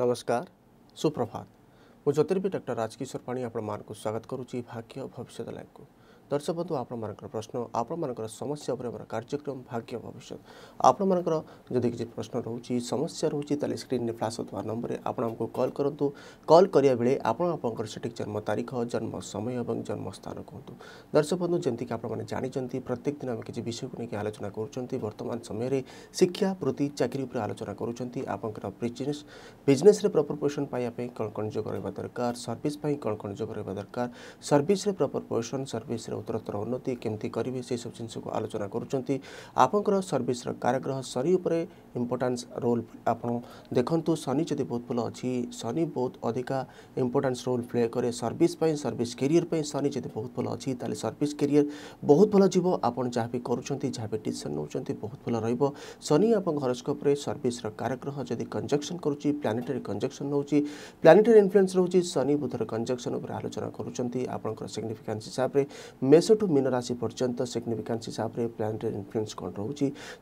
नमस्कार सुप्रभात मुझे ज्योतिर्वी डर राजकिशोर पाणी आपण मानक स्वागत करुच्ची भाग्य भविष्य लाइव को ଦର୍ଶକ ବନ୍ଧୁ ଆପଣମାନଙ୍କର ପ୍ରଶ୍ନ ଆପଣମାନଙ୍କର ସମସ୍ୟା ଉପରେ ଆମର କାର୍ଯ୍ୟକ୍ରମ ଭାଗ୍ୟ ଭବିଷ୍ୟତ ଆପଣମାନଙ୍କର ଯଦି କିଛି ପ୍ରଶ୍ନ ରହୁଛି ସମସ୍ୟା ରହୁଛି ତାହେଲେ ସ୍କ୍ରିନ୍ରେ ଫ୍ଲାସ୍ ହେଉଥିବା ନମ୍ବରରେ ଆପଣ ଆମକୁ କଲ୍ କରନ୍ତୁ କଲ୍ କରିବା ବେଳେ ଆପଣ ଆପଣଙ୍କର ସଠିକ୍ ଜନ୍ମ ତାରିଖ ଜନ୍ମ ସମୟ ଏବଂ ଜନ୍ମ ସ୍ଥାନ କୁହନ୍ତୁ ଦର୍ଶକ ବନ୍ଧୁ ଯେମିତିକି ଆପଣମାନେ ଜାଣିଛନ୍ତି ପ୍ରତ୍ୟେକ ଦିନ ଆମେ କିଛି ବିଷୟକୁ ନେଇକି ଆଲୋଚନା କରୁଛନ୍ତି ବର୍ତ୍ତମାନ ସମୟରେ ଶିକ୍ଷା ବୃତ୍ତି ଚାକିରି ଉପରେ ଆଲୋଚନା କରୁଛନ୍ତି ଆପଣଙ୍କର ବିଜନେସ୍ ବିଜନେସ୍ରେ ପ୍ରପର୍ ପୋଜିସନ୍ ପାଇବା ପାଇଁ କ'ଣ କ'ଣ ଯୋଗ ରହିବା ଦରକାର ସର୍ଭିସ୍ ପାଇଁ କ'ଣ କ'ଣ ଯୋଗ ରହିବା ଦରକାର ସର୍ଭିସ୍ରେ ପ୍ରପର୍ ପୋଜିସନ୍ ସର୍ଭିସ୍ରେ ଉତ୍ତରୋତ୍ତର ଉନ୍ନତି କେମିତି କରିବେ ସେସବୁ ଜିନିଷକୁ ଆଲୋଚନା କରୁଛନ୍ତି ଆପଣଙ୍କର ସର୍ଭିସର କାରଗ୍ରହ ଶନି ଉପରେ ଇମ୍ପୋର୍ଟାନ୍ସ ରୋଲ୍ ଆପଣ ଦେଖନ୍ତୁ ଶନି ଯଦି ବହୁତ ଭଲ ଅଛି ଶନି ବହୁତ ଅଧିକା ଇମ୍ପୋର୍ଟାନ୍ସ ରୋଲ୍ ପ୍ଲେ କରେ ସର୍ଭିସ୍ ପାଇଁ ସର୍ଭିସ୍ କ୍ୟାରିୟର ପାଇଁ ଶନି ଯଦି ବହୁତ ଭଲ ଅଛି ତାହେଲେ ସର୍ଭିସ୍ କ୍ୟାରିୟର ବହୁତ ଭଲ ଯିବ ଆପଣ ଯାହା ବି କରୁଛନ୍ତି ଯାହା ବି ଡିସିସନ୍ ନେଉଛନ୍ତି ବହୁତ ଭଲ ରହିବ ଶନି ଆପଣଙ୍କ ହରସ୍କୋପ୍ରେ ସର୍ଭିସ୍ର କାରଗ୍ରହ ଯଦି କଞ୍ଜକ୍ସନ୍ କରୁଛି ପ୍ଲାନେଟାରୀ କଞ୍ଜକ୍ସନ୍ ନେଉଛି ପ୍ଲାନେଟାରୀ ଇନଫ୍ଲୁଏନ୍ସ ରହୁଛି ଶନି ବୁଧର କଞ୍ଜକ୍ସନ୍ ଉପରେ ଆଲୋଚନା କରୁଛନ୍ତି ଆପଣଙ୍କର ସିଗ୍ନିଫିକାନ୍ସ ହିସାବରେ मेष मीन मिन राशि पर्यन्त हिसाब हिसाबले प्लानेटेरी इन्फ्लुएन्स कन् रो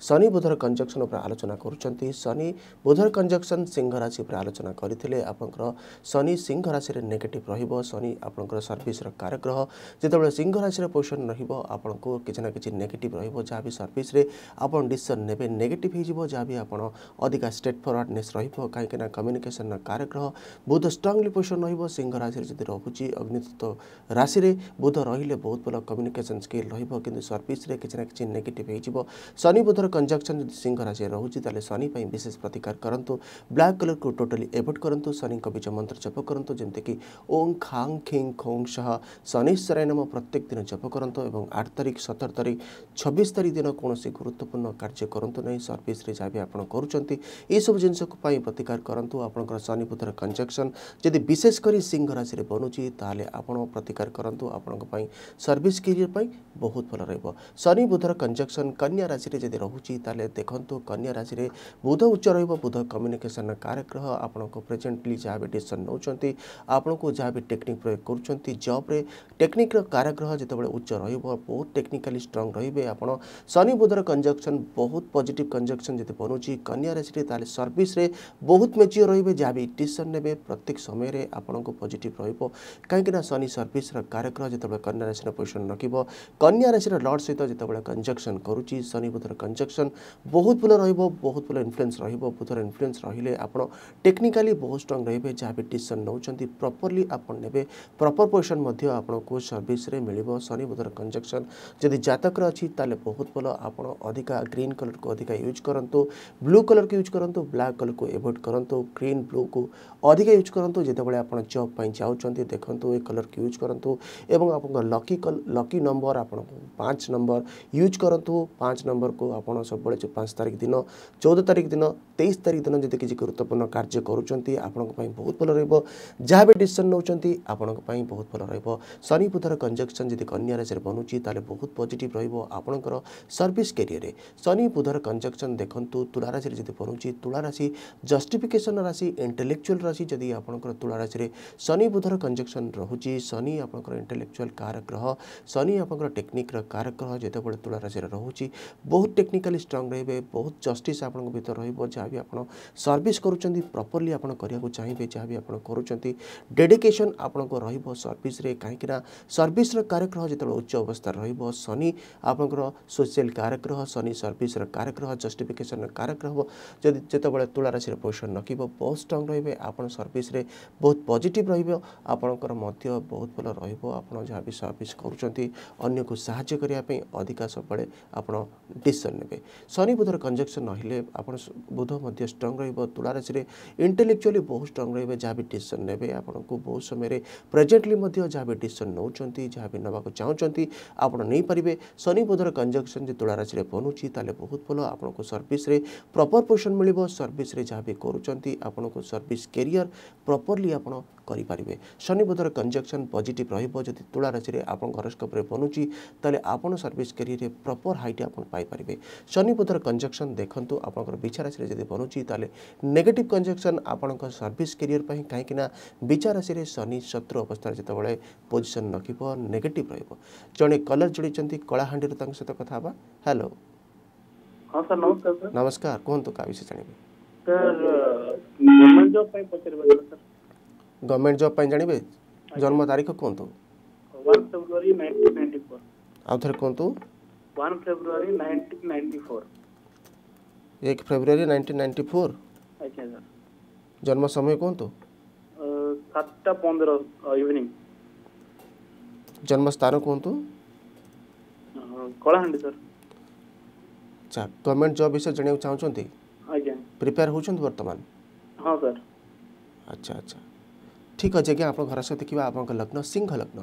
शनि बुधर कन्जक्सन उहाँले आलोचना शनि बुधर कन्जक्सन सिंह राशि आलोचना शनि सिंह राशि शनि रहनि सर्भिस र कारग्रह जति सिंह राशि पोसन रहेको आपिना कि नेगेट र जहाँ सर्भिसे आपसन ने नेगेट जहाँब अधिक स्ट्रेट फरवारेस र कम्युनिकेसन र कारग्रह बुध स्ट्रङली पोसन रहेछ सिंह राशि रह राशि बुध भल ଭଲ କମ୍ୟୁନିକେସନ୍ ସ୍କିଲ୍ ରହିବ କିନ୍ତୁ ସର୍ଭିସରେ କିଛି ନା କିଛି ନେଗେଟିଭ୍ ହେଇଯିବ ଶନି ବୁଧର କଞ୍ଜକ୍ସନ୍ ଯଦି ସିଂହ ରାଶିରେ ରହୁଛି ତାହେଲେ ଶନି ପାଇଁ ବିଶେଷ ପ୍ରତିକାର କରନ୍ତୁ ବ୍ଲାକ୍ କଲର୍କୁ ଟୋଟାଲି ଏଭୋଏଡ୍ କରନ୍ତୁ ଶନିଙ୍କ ବୀଜ ମନ୍ତ୍ର ଜପ କରନ୍ତୁ ଯେମିତିକି ଓଂ ଖାଂ ଖିଂ ଖୋଂ ସହ ଶନିଶ୍ୱରାୟ ନାମ ପ୍ରତ୍ୟେକ ଦିନ ଜପ କରନ୍ତୁ ଏବଂ ଆଠ ତାରିଖ ସତର ତାରିଖ ଛବିଶ ତାରିଖ ଦିନ କୌଣସି ଗୁରୁତ୍ୱପୂର୍ଣ୍ଣ କାର୍ଯ୍ୟ କରନ୍ତୁ ନାହିଁ ସର୍ଭିସରେ ଯାହା ବି ଆପଣ କରୁଛନ୍ତି ଏସବୁ ଜିନିଷକୁ ପାଇଁ ପ୍ରତିକାର କରନ୍ତୁ ଆପଣଙ୍କର ଶନି ବୁଧର କଞ୍ଜକ୍ସନ୍ ଯଦି ବିଶେଷ କରି ସିଂହ ରାଶିରେ ବନୁଛି ତାହେଲେ ଆପଣ ପ୍ରତିକାର କରନ୍ତୁ ଆପଣଙ୍କ ପାଇଁ ସର୍ଭିସ୍ চব্বিশ কেরিয়র পাই ବହୁତ ଭଲ ରହିବ ଶନି ବୁଧର କଞ୍ଜକ୍ସନ୍ କନ୍ୟା ରାଶିରେ ଯଦି ରହୁଛି ତାହେଲେ ଦେଖନ୍ତୁ କନ୍ୟା ରାଶିରେ ବୁଧ ଉଚ୍ଚ ରହିବ ବୁଧ କମ୍ୟୁନିକେସନ୍ କାରଗ୍ରହ ଆପଣଙ୍କୁ ପ୍ରେଜେଣ୍ଟଲି ଯାହା ବି ଡିସିସନ୍ ନେଉଛନ୍ତି ଆପଣଙ୍କୁ ଯାହା ବି ଟେକ୍ନିକ୍ ପ୍ରୟୋଗ କରୁଛନ୍ତି ଜବ୍ରେ ଟେକ୍ନିକ୍ର କାରଗ୍ରହ ଯେତେବେଳେ ଉଚ୍ଚ ରହିବ ବହୁତ ଟେକ୍ନିକାଲି ଷ୍ଟ୍ରଙ୍ଗ ରହିବେ ଆପଣ ଶନି ବୁଧର କଞ୍ଜକ୍ସନ୍ ବହୁତ ପଜିଟିଭ୍ କଞ୍ଜକ୍ସନ୍ ଯଦି ବନୁଛି କନ୍ୟା ରାଶିରେ ତାହେଲେ ସର୍ଭିସରେ ବହୁତ ମେଚିଓର ରହିବେ ଯାହା ବି ଡିସିସନ୍ ନେବେ ପ୍ରତ୍ୟେକ ସମୟରେ ଆପଣଙ୍କୁ ପଜିଟିଭ୍ ରହିବ କାହିଁକିନା ଶନି ସର୍ଭିସର କାରଗ୍ରହ ଯେତେବେଳେ କନ୍ୟା ରାଶିର ପୋଜିସନ୍ ରଖିବ କନ୍ୟା ରାଶିର ଲର୍ଡ଼ ସହିତ ଯେତେବେଳେ କଞ୍ଜକ୍ସନ୍ କରୁଛି ଶନି ବୁଧର କଞ୍ଜକ୍ସନ୍ ବହୁତ ଭଲ ରହିବ ବହୁତ ଭଲ ଇନଫ୍ଲୁଏନ୍ସ ରହିବ ବୁଧର ଇନଫ୍ଲୁଏନ୍ସ ରହିଲେ ଆପଣ ଟେକ୍ନିକାଲି ବହୁତ ଷ୍ଟ୍ରଙ୍ଗ ରହିବେ ଯାହା ବି ଡିସିସନ୍ ନେଉଛନ୍ତି ପ୍ରପରଲି ଆପଣ ନେବେ ପ୍ରପର ପୋଜିସନ୍ ମଧ୍ୟ ଆପଣଙ୍କୁ ସର୍ଭିସରେ ମିଳିବ ଶନି ବୁଧର କଞ୍ଜକ୍ସନ୍ ଯଦି ଜାତକର ଅଛି ତାହେଲେ ବହୁତ ଭଲ ଆପଣ ଅଧିକା ଗ୍ରୀନ୍ କଲର୍କୁ ଅଧିକା ୟୁଜ୍ କରନ୍ତୁ ବ୍ଲୁ କଲର୍କୁ ୟୁଜ୍ କରନ୍ତୁ ବ୍ଲାକ୍ କଲର୍କୁ ଏଭୋଏଡ଼୍ କରନ୍ତୁ ଗ୍ରୀନ୍ ବ୍ଲୁକୁ ଅଧିକା ୟୁଜ୍ କରନ୍ତୁ ଯେତେବେଳେ ଆପଣ ଜବ୍ ପାଇଁ ଯାଉଛନ୍ତି ଦେଖନ୍ତୁ ଏ କଲର୍କୁ ୟୁଜ୍ କରନ୍ତୁ ଏବଂ ଆପଣଙ୍କ ଲକି କଲର୍ लकी नम्बर आप्च नम्बर युज गरु पाँच नम्बरको आउन सबैले पाँच तारिक दिन चौध तारिक दिन तेइस तारिक दिन जति गुत्तपूर्ण कार्ज्युन्छ आप्रै बहुत भल र जहाँ डिसन नहुन्छ आपणको पनि बहुत भयो र शनि बुधर कन्जक्सन जति कन्या राशि बन बहुत पजिट्नुभयो आप्रस शनि बुधर कन्जक्सन देखुँ तुलाराशिर जति तुला राशि जफिकेसन राशि इन्टेलेक्चुअल राशि आप्रुलिएर शनिबुधर कन्जक्सन रहेछ शनि आप इन्टेलेक्चुअल कार ग्रह ଶନି ଆପଣଙ୍କର ଟେକ୍ନିକ୍ର କାର ଗ୍ରହ ଯେତେବେଳେ ତୁଳା ରାଶିରେ ରହୁଛି ବହୁତ ଟେକ୍ନିକାଲି ଷ୍ଟ୍ରଙ୍ଗ ରହିବେ ବହୁତ ଜଷ୍ଟିସ୍ ଆପଣଙ୍କ ଭିତରେ ରହିବ ଯାହାବି ଆପଣ ସର୍ଭିସ୍ କରୁଛନ୍ତି ପ୍ରପର୍ଲି ଆପଣ କରିବାକୁ ଚାହିଁବେ ଯାହାବି ଆପଣ କରୁଛନ୍ତି ଡେଡିକେସନ୍ ଆପଣଙ୍କ ରହିବ ସର୍ଭିସ୍ରେ କାହିଁକିନା ସର୍ଭିସ୍ର କାରଗ୍ରହ ଯେତେବେଳେ ଉଚ୍ଚ ଅବସ୍ଥାରେ ରହିବ ଶନି ଆପଣଙ୍କର ସୋସିଆଲ୍ କାରଗ୍ରହ ଶନି ସର୍ଭିସ୍ର କାରଗ୍ରହ ଜଷ୍ଟିଫିକେସନ୍ର କାରଗ୍ରହ ଯଦି ଯେତେବେଳେ ତୁଳା ରାଶିର ପୋଜିସନ୍ ରଖିବ ବହୁତ ଷ୍ଟ୍ରଙ୍ଗ ରହିବେ ଆପଣ ସର୍ଭିସ୍ରେ ବହୁତ ପଜିଟିଭ୍ ରହିବ ଆପଣଙ୍କର ମଧ୍ୟ ବହୁତ ଭଲ ରହିବ ଆପଣ ଯାହା ବି ସର୍ଭିସ୍ କରୁଛନ୍ତି अन्यको साह्रै अधिक सबैले आपो डिसन नै शनिबुधर कन्जक्सन नहे बुध स्ट्रङ र तुलारा इंटेलेक्चुअली बहुत स्ट्रङ रेहासन ने बहुत समयर प्रेजेन्टली डिसन नहुन्छ जहाँवि नै चाहन्छ आपारे शनिबर कन्जक्सन तुलाराशि बन बहुत भयो आप्रसे प्रपर पोजिसन मिल्यो सर्भिसे आपन को सर्विस क्यारियर प्रपरली आउन କରିପାରିବେ ଶନି ବୁଧର କଞ୍ଜକ୍ସନ୍ ପଜିଟିଭ୍ ରହିବ ଯଦି ତୁଳା ରାଶିରେ ଆପଣଙ୍କ ହରସ୍କୋପ୍ରେ ବନୁଛି ତାହେଲେ ଆପଣ ସର୍ଭିସ୍ କ୍ୟାରିୟରରେ ପ୍ରପର୍ ହାଇଟ୍ ଆପଣ ପାଇପାରିବେ ଶନି ବୁଧର କଞ୍ଜକ୍ସନ୍ ଦେଖନ୍ତୁ ଆପଣଙ୍କର ବିଛା ରାଶିରେ ଯଦି ବନୁଛି ତାହେଲେ ନେଗେଟିଭ୍ କଞ୍ଜକ୍ସନ୍ ଆପଣଙ୍କ ସର୍ଭିସ୍ କ୍ୟାରିୟର ପାଇଁ କାହିଁକିନା ବିଛା ରାଶିରେ ଶନି ଶତ୍ରୁ ଅବସ୍ଥାରେ ଯେତେବେଳେ ପୋଜିସନ୍ ରଖିବ ନେଗେଟିଭ୍ ରହିବ ଜଣେ କଲର୍ ଯୋଡ଼ିଛନ୍ତି କଳାହାଣ୍ଡିରୁ ତାଙ୍କ ସହିତ କଥା ହେବା ହ୍ୟାଲୋ ହଁ ସାର୍ ନମସ୍କାର ନମସ୍କାର କୁହନ୍ତୁ କାହା ବିଷୟ ଜାଣିବେ ସାର୍ ଗଭର୍ଣ୍ଣମେଣ୍ଟ ଜବ୍ ପାଇଁ ପଚାରିବା ସାର୍ गवर्नमेंट जॉब पाई जानिबे जन्म तारीख कोंतु 1 फरवरी 1994 आउ थरे 1 फरवरी 1994 1 फरवरी 1994 अच्छा जन्म समय कोन तो 7:15 इवनिंग जन्म स्थान कोन तो कोलाहांडी सर अच्छा गवर्नमेंट जॉब विषय जने चाहौ छंती आ प्रिपेयर हो वर्तमान हां सर अच्छा अच्छा ঠিক আছে আজ্ঞা আপনার ঘর রাশি দেখবা আপনার লগ্ন সিংহ লগ্ন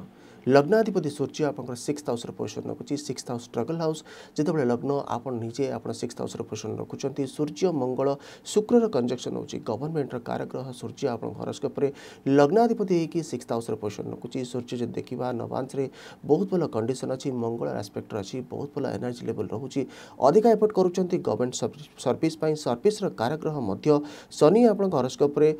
लग्नाधिपति सूर्य आप सिक्स हाउस पोजिशन रखुच्छी सिक्स हाउस स्ट्रगल हाउस जितेबाला लग्न आपे आप सिक्स हाउस पोजिशन रखुच्च सूर्य मंगल शुक्र कंजक्शन हो गवर्नमेंटर कारग्रह सूर्य आप हरस्कोप्रे लग्नाधिपति होगी सिक्स हाउस पोजिशन रखुच्छी सूर्य जो देखा नवांशे बहुत भल कंडीशन अच्छी मंगल आस्पेक्टर अच्छी बहुत भल एनर्जी लेवल रोचे अधिका एफर्ट करुँच गवर्नमेंट सर्विस सर्विस कारग्रह शनि आप हरस्कोप्रे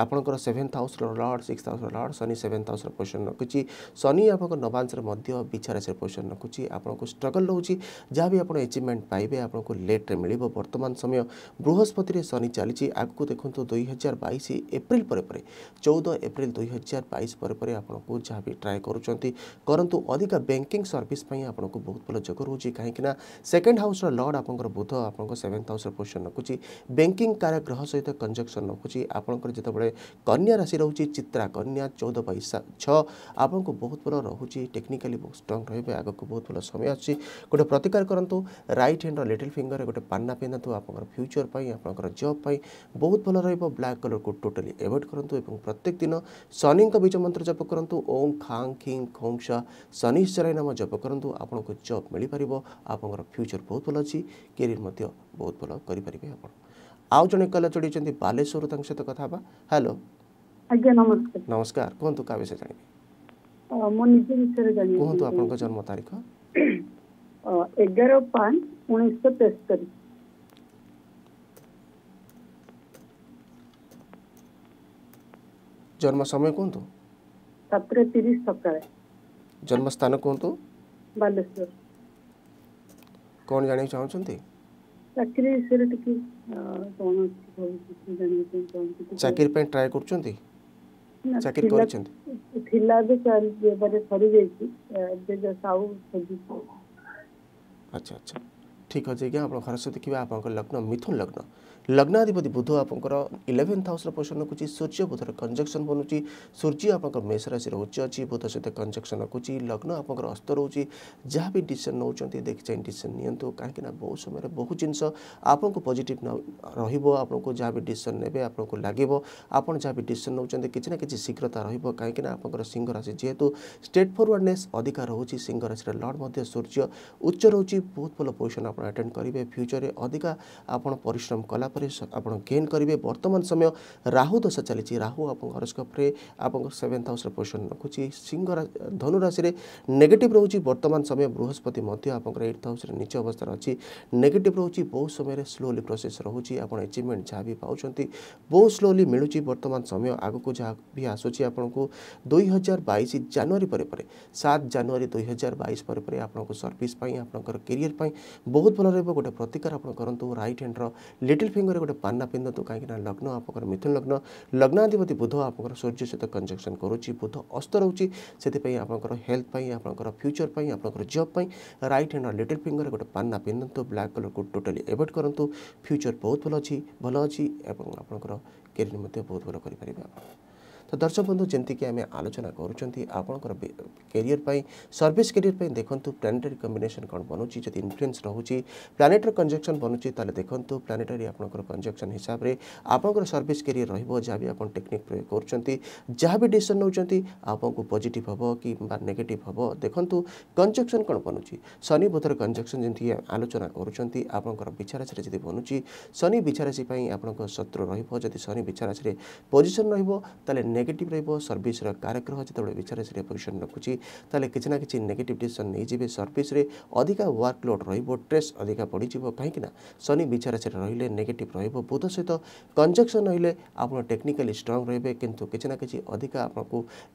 आपंकर seventh house lord six house lord Shani seventh house position रखुच्छी शनि আপনক নবান্সৰ মধ্য বিছৰৰ পৰিশৰণকচি আপোনক ষ্ট্ৰাগল হ'উচি যাৱে আপোন এচিভমেন্ট পাইবে আপোনক লেটতে مليব বৰ্তমান সময় বৃহস্পতিৰে শনি চলিছে আকুক দেখন্ত 2022 এপ্ৰিল পৰপৰে 14 এপ্ৰিল 2022 পৰপৰে আপোনক যাৱে ট্ৰাই কৰুচন্তি কৰন্তু অধিকা বেংকিং সার্ভিস পাই আপোনক বহুত বলে জগত হ'উচি কাহেkina সেকেন্ড হাউসৰ লৰ্ড আপোনকৰ বুধ আপোনক 7th হাউছৰ পৰিশৰণকচি বেংকিং কাৰক গ্রহ সৈতে কনজাংশন নকচি আপোনকৰ যিতো বঢ়ে কন্যা ৰাশি ৰহুচি चित्रा কন্যা 14 26 আপোনক বহুত ରହୁଛି ଟେକ୍ନିକାଲି ବହୁତ ଷ୍ଟ୍ରଙ୍ଗ ରହିବେ ଆଗକୁ ବହୁତ ଭଲ ସମୟ ଅଛି ଗୋଟେ ପ୍ରତିକାର କରନ୍ତୁ ରାଇଟ୍ ହ୍ୟାଣ୍ଡର ଲିଟିଲ୍ ଫିଙ୍ଗରରେ ଗୋଟେ ପାନ୍ନା ପିନ୍ଧନ୍ତୁ ଆପଣଙ୍କର ଫ୍ୟୁଚର୍ ପାଇଁ ଆପଣଙ୍କର ଜବ୍ ପାଇଁ ବହୁତ ଭଲ ରହିବ ବ୍ଲାକ୍ କଲର୍କୁ ଟୋଟାଲି ଏଭଏଡ଼ କରନ୍ତୁ ଏବଂ ପ୍ରତ୍ୟେକ ଦିନ ଶନିଙ୍କ ବୀଜ ମନ୍ତ୍ର ଜପ କରନ୍ତୁ ଓମ୍ ଖାଙ୍ଗ ଖିଙ୍ଗ ଖୋଙ୍ଗ ସା ଶନିଶ୍ଚରାୟ ନାମ ଜପ କରନ୍ତୁ ଆପଣଙ୍କୁ ଜବ୍ ମିଳିପାରିବ ଆପଣଙ୍କର ଫ୍ୟୁଚର୍ ବହୁତ ଭଲ ଅଛି କ୍ୟାରିୟର୍ ମଧ୍ୟ ବହୁତ ଭଲ କରିପାରିବେ ଆପଣ ଆଉ ଜଣେ କଲ ଚଢ଼ିଛନ୍ତି ବାଲେଶ୍ୱରରୁ ତାଙ୍କ ସହିତ କଥା ହେବା ହ୍ୟାଲୋ ଆଜ୍ଞା ନମସ୍କାର ନମସ୍କାର କୁହନ୍ତୁ କାହା ବିଷୟ ଜାଣିବେ ମୋ ନିଜ ବିଷୟରେ ଜାଣିବାକୁ କୁହନ୍ତୁ ଆପଣଙ୍କ ଜନ୍ମ ତାରିଖ ଏଗାର ପାଞ୍ଚ ଉଣେଇଶହ ତେସ୍ତରୀ ଜନ୍ମ ସମୟ କୁହନ୍ତୁ ସାତଟା ତିରିଶ ସକାଳେ ଜନ୍ମ ସ୍ଥାନ କୁହନ୍ତୁ ବାଲେଶ୍ୱର କ'ଣ ଜାଣିବାକୁ ଚାହୁଁଛନ୍ତି ଚାକିରି ବିଷୟରେ ଟିକେ କ'ଣ ଅଛି ଚାକିରି ପାଇଁ ଟ୍ରାଏ କରୁଛନ୍ତି ଚାକିରି କରିଛନ୍ତି ଥିଲା ଏବେ ସାର୍ ଏବେ ସରିଯାଇଛି ଏବେ ଜଷ୍ଟ ଆଉ ଖୋଜୁଛି ଆଚ୍ଛା ଆଚ୍ଛା ঠিক আছে আজ্ঞা আপনার ঘর সহ দেখবে আপনার লগ্ন মিথুন লগ্ন লগ্নাধিপতি বুধ আপনার ইলেভেন্থ হাউসর পোষণ রাখুছি সূর্য বুধর কনজকশন বনুছি সূর্য আপনার মেষ রাশি উচ্চ অছি বুধ সহ কনজকশন রাখুছি লগ্ন আপনার অস্ত রয়েছে যা বি ডিসিশন নৌঁচ দেখি চাই ডিসিশন নিয়ন্তু কাহিঁকি না বহু সময় বহু জিনিস আপনার পজিটিভ রহব আপনার যা বি ডিসিশন নেবে আপনার লাগবে আপনার যা বি ডিসিশন নৌঁচ কিছু না কিছু শীঘ্রতা রহব কাহিঁকি না আপনার সিংহ রাশি যেহেতু স্টেট ফরওয়ার্ডনেস অধিকা রয়েছে সিংহ রাশির লর্ড মধ্য সূর্য উচ্চ রয়েছে বহুত ভাল পজিশন আপনার ଆପଣ ଆଟେଣ୍ଡ କରିବେ ଫ୍ୟୁଚରରେ ଅଧିକା ଆପଣ ପରିଶ୍ରମ କଲାପରେ ଆପଣ ଗେନ୍ କରିବେ ବର୍ତ୍ତମାନ ସମୟ ରାହୁ ଦୋଷ ଚାଲିଛି ରାହୁ ଆପଣଙ୍କ ହରସ୍କୋପ୍ରେ ଆପଣଙ୍କ ସେଭେନ୍ଥ ହାଉସ୍ରେ ପୋଜିସନ୍ ରଖୁଛି ସିଂହ ଧନୁରାଶିରେ ନେଗେଟିଭ୍ ରହୁଛି ବର୍ତ୍ତମାନ ସମୟ ବୃହସ୍ପତି ମଧ୍ୟ ଆପଣଙ୍କର ଏଇଟ୍ ହାଉସ୍ରେ ନିଚ ଅବସ୍ଥାରେ ଅଛି ନେଗେଟିଭ୍ ରହୁଛି ବହୁତ ସମୟରେ ସ୍ଲୋଲି ପ୍ରୋସେସ୍ ରହୁଛି ଆପଣ ଏଚିଭମେଣ୍ଟ ଯାହା ବି ପାଉଛନ୍ତି ବହୁତ ସ୍ଲୋଲି ମିଳୁଛି ବର୍ତ୍ତମାନ ସମୟ ଆଗକୁ ଯାହା ବି ଆସୁଛି ଆପଣଙ୍କୁ ଦୁଇ ହଜାର ବାଇଶ ଜାନୁଆରୀ ପରେ ପରେ ସାତ ଜାନୁଆରୀ ଦୁଇ ହଜାର ବାଇଶ ପରେ ପରେ ଆପଣଙ୍କୁ ସର୍ଭିସ୍ ପାଇଁ ଆପଣଙ୍କର କେରିୟର ପାଇଁ ବହୁତ ବହୁତ ଭଲ ରହିବ ଗୋଟେ ପ୍ରତିକାର ଆପଣ କରନ୍ତୁ ରାଇଟ୍ ହ୍ୟାଣ୍ଡର ଲିଟିଲ୍ ଫିଙ୍ଗରରେ ଗୋଟେ ପାନ୍ନା ପିନ୍ଧନ୍ତୁ କାହିଁକିନା ଲଗ୍ନ ଆପଣଙ୍କର ମିଥୁନ ଲଗ୍ନ ଲଗ୍ନାଧିପତି ବୁଧ ଆପଣଙ୍କର ସୂର୍ଯ୍ୟ ସହିତ କଞ୍ଜକ୍ସନ୍ କରୁଛି ବୁଧ ଅସ୍ତ ରହୁଛି ସେଥିପାଇଁ ଆପଣଙ୍କର ହେଲ୍ଥ ପାଇଁ ଆପଣଙ୍କର ଫ୍ୟୁଚର୍ ପାଇଁ ଆପଣଙ୍କର ଜବ୍ ପାଇଁ ରାଇଟ୍ ହ୍ୟାଣ୍ଡର ଲିଟିଲ୍ ଫିଙ୍ଗରରେ ଗୋଟେ ପାନ୍ନା ପିନ୍ଧନ୍ତୁ ବ୍ଲାକ୍ କଲର୍କୁ ଟୋଟାଲି ଏଭଏଡ଼୍ କରନ୍ତୁ ଫ୍ୟୁଚର୍ ବହୁତ ଭଲ ଅଛି ଭଲ ଅଛି ଏବଂ ଆପଣଙ୍କର କ୍ୟାରିୟର୍ ମଧ୍ୟ ବହୁତ ଭଲ କରିପାରିବେ তো দর্শক বন্ধু যেমিতিকি আমি আলোচনা করছেন আপনার কেরিয়ার পাই সর্ভিস কেরিয়ার পাই দেখুন প্ল্যানেটারি কম্বিনেসন কোণ বনুচি যদি ইনফ্লুয়েন্স রয়েছে প্ল্যানেটর কনজকশন বনুচি তাহলে দেখুন প্ল্যানেটারি আপনার কনজকশন হিসাবে আপনার সর্ভিস কেরিয়ার রহব যা বি আপনার টেকনিক প্রয়োগ করছেন যা বি ডিসিশন নেওয়া আপনার পজিটিভ হব কি নেগেটিভ হব দেখুন কনজকশন কোণ বনুচি শনি বুধর কনজকশন যেমি আলোচনা করছেন আপনার বিচারাশি যদি বনুচি শনি বিচারাশি আপনার শত্রু রহব যদি শনি বিচারাশি পজিশন রহব তাহলে नेगेटिभ रहेको सर्भिस र काग्रह जति बेला विचारासरी पोजिसन तले तिजना कि नेगेट डिसन नै रे अधिक वर्कलोड रहिबो रहेस अधिक शनि कहीँक शनिचारासरी रे नेगेटिभ आपनो बोधसहित कन्जक्सन रे किंतु स्ट्रङ रेकी अधिक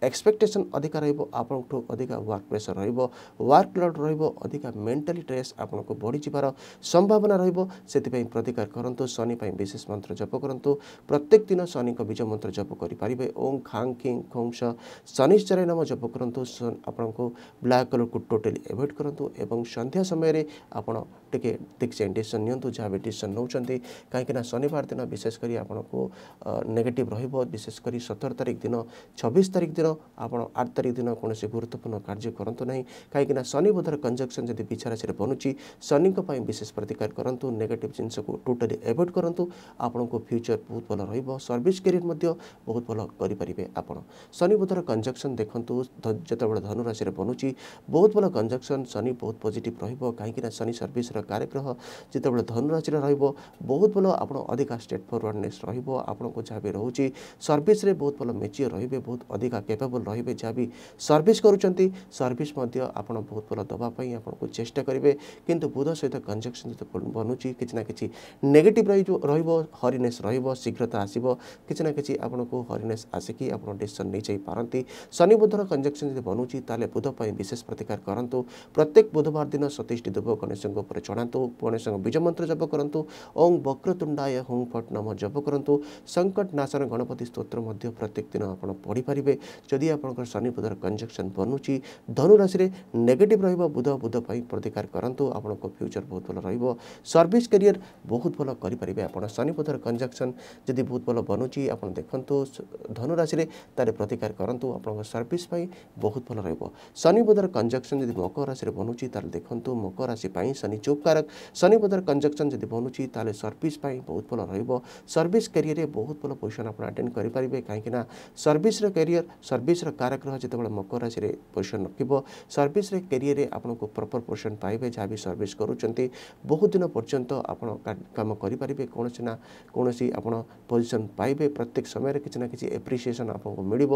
एक्सपेक्टेशन अधिक रहिबो आपनको अधिक वार्क प्रेसर रहिबो वार्क लोड अधिक मेन्टाली ट्रेस संभावना रहिबो सेति पई प्रतिकार शनि पई विशेष मन्त्र जप गरौँ प्रत्येक दिन को बीज मन्त्र जप गरि ଓଁ ଖାଁ ଖିଂ ଖୁଂସ ଶନିଶ୍ଚର ନାମ ଜପ କରନ୍ତୁ ଆପଣଙ୍କୁ ବ୍ଲାକ୍ କଲର୍କୁ ଟୋଟାଲି ଏଭଏଡ଼୍ କରନ୍ତୁ ଏବଂ ସନ୍ଧ୍ୟା ସମୟରେ ଆପଣ टिक टिक सेन्टेसन नियु जेटिसन नाउँदै कहीँक शनिबार दिन विशेषकरी आउँ नेगेट रहेस तारिक दिन छब्बिस तारिक दिन आउँ आठ तारिख दिन कार्य कसै गुतत्वपूर्ण कार्यकधर कन्जक्सन जति बिछा राशि बनुको पनि विशेष प्रतिकार गरी नेगेटिभ जिसुक टोटाली एभोड आपण को फ्यूचर बहुत भयो र सर्भिस क्यारियर बहुत भयो गरिपारे आप शनिधर कन्जक्सन देखु जति धनु राशि बनुरी बहुत भयो कंजक्शन शनि बहुत पजिट् र कहीँक शनिस सर्भिस र कार्यग्रह ଯେତେବେଳେ ଧନୁ ରାଶିରେ ରହିବ ବହୁତ ଭଲ ଆପଣ ଅଧିକା ଷ୍ଟେଟ୍ ଫରୱାର୍ଡ଼ନେସ୍ ରହିବ ଆପଣଙ୍କୁ ଯାହା ବି ରହୁଛି ସର୍ଭିସରେ ବହୁତ ଭଲ ମେଚିଓର ରହିବେ ବହୁତ ଅଧିକା କେପେବଲ୍ ରହିବେ ଯାହା ବି ସର୍ଭିସ୍ କରୁଛନ୍ତି ସର୍ଭିସ୍ ମଧ୍ୟ ଆପଣ ବହୁତ ଭଲ ଦେବା ପାଇଁ ଆପଣଙ୍କୁ ଚେଷ୍ଟା କରିବେ କିନ୍ତୁ ବୁଧ ସହିତ କଞ୍ଜକ୍ସନ୍ ଯେତେ ବନୁଛି କିଛି ନା କିଛି ନେଗେଟିଭ୍ ରହିବ ହରିନେସ୍ ରହିବ ଶୀଘ୍ରତା ଆସିବ କିଛି ନା କିଛି ଆପଣଙ୍କୁ ହରିନେସ୍ ଆସିକି ଆପଣ ଡିସିସନ୍ ନେଇଯାଇପାରନ୍ତି ଶନି ବୁଧର କଞ୍ଜକ୍ସନ୍ ଯଦି ବନୁଛି ତାହେଲେ ବୁଧ ପାଇଁ ବିଶେଷ ପ୍ରତିକାର କରନ୍ତୁ ପ୍ରତ୍ୟେକ ବୁଧବାର ଦିନ ସତୀଶଟି ଦେବ ଗଣେଶଙ୍କ ଉପରେ ଚଢ଼ା धरातु पुणेसँग बीज मन्त्र जप गरु ओं वक्रतुण्डाय हुँ फट नम जप गरु सङ्कट नाशन गणपति स्तोत्र ମଧ୍ୟ ପ୍ରତ୍ୟେକ ଦିନ ଆପଣ ପଢ଼ିପାରିବେ ଯଦି ଆପଣଙ୍କର ଶନି ବୁଧର କଞ୍ଜକ୍ସନ୍ ବନୁଛି ଧନୁରାଶିରେ ନେଗେଟିଭ୍ ରହିବ ବୁଧ ବୁଧ ପାଇଁ ପ୍ରତିକାର କରନ୍ତୁ ଆପଣଙ୍କ ଫ୍ୟୁଚର୍ ବହୁତ ଭଲ ରହିବ ସର୍ଭିସ୍ କ୍ୟାରିୟର୍ ବହୁତ ଭଲ କରିପାରିବେ ଆପଣ ଶନି ବୁଧର କଞ୍ଜକ୍ସନ୍ ଯଦି ବହୁତ ଭଲ ବନୁଛି ଆପଣ ଦେଖନ୍ତୁ ଧନୁରାଶିରେ ତାର ପ୍ରତିକାର କରନ୍ତୁ ଆପଣଙ୍କ ସର୍ଭିସ୍ ପାଇଁ ବହୁତ ଭଲ ରହିବ ଶନି ବୁଧର କଞ୍ଜକ୍ସନ୍ ଯଦି ମକର ରାଶିରେ ବନୁଛି ତାହେଲେ ଦେଖନ୍ତୁ ମକର ରାଶି ପାଇଁ ଶନି ଚୁପ୍ ଯୋଗକାରକ ଶନି ବୁଧର କଞ୍ଜକ୍ସନ୍ ଯଦି ବନୁଛି ତାହେଲେ ସର୍ଭିସ୍ ପାଇଁ ବହୁତ ଭଲ ରହିବ ସର୍ଭିସ୍ କ୍ୟାରିୟରରେ ବହୁତ ଭଲ ପୋଜିସନ୍ ଆପଣ ଆଟେଣ୍ଡ କରିପାରିବେ କାହିଁକିନା ସର୍ଭିସ୍ର କ୍ୟାରିୟର ସର୍ଭିସ୍ର କାରକ ଗ୍ରହ ଯେତେବେଳେ ମକର ରାଶିରେ ପୋଜିସନ୍ ରଖିବ ସର୍ଭିସ୍ରେ କ୍ୟାରିୟରରେ ଆପଣଙ୍କୁ ପ୍ରପର୍ ପୋଜିସନ୍ ପାଇବେ ଯାହା ବି ସର୍ଭିସ୍ କରୁଛନ୍ତି ବହୁତ ଦିନ ପର୍ଯ୍ୟନ୍ତ ଆପଣ କାମ କରିପାରିବେ କୌଣସି ନା କୌଣସି ଆପଣ ପୋଜିସନ୍ ପାଇବେ ପ୍ରତ୍ୟେକ ସମୟରେ କିଛି ନା କିଛି ଏପ୍ରିସିଏସନ୍ ଆପଣଙ୍କୁ ମିଳିବ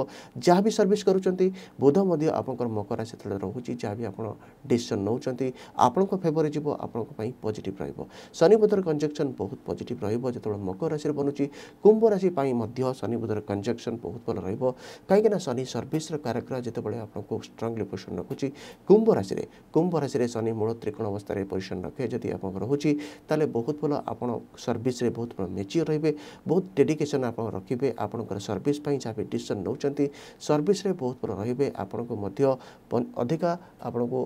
ଯାହା ବି ସର୍ଭିସ୍ କରୁଛନ୍ତି ବୁଧ ମଧ୍ୟ ଆପଣଙ୍କର ମକର ରାଶି ତଳେ ରହୁଛି ଯାହା ବି ଆପଣ ଡିସିସନ୍ ନେଉଛନ୍ତି ଆପଣଙ୍କ ଫେଭରରେ ଯିବ आप पोट र बुधर कन्जक्सन बहुत पोजिट र जेबल मकर राशि बनुम्भ शनि बुधर कन्जक्सन बहुत भन्नु र शि सर्भिस र कारखा जति आउँछ स्ट्रङली परिचन राखु कुंभ राशि कुशिर शनि मूल त्रिकोण अवस्था परिचनरे जो त बहुत भन्नु आप सर्भिसे बहुत भन्नु मेच्योर रहेछ बहुत डेडिकेसन आपि आप सर्भिसपै जा डिसन नर्भिस्रे बहुत भयो रेन अधिक आपणको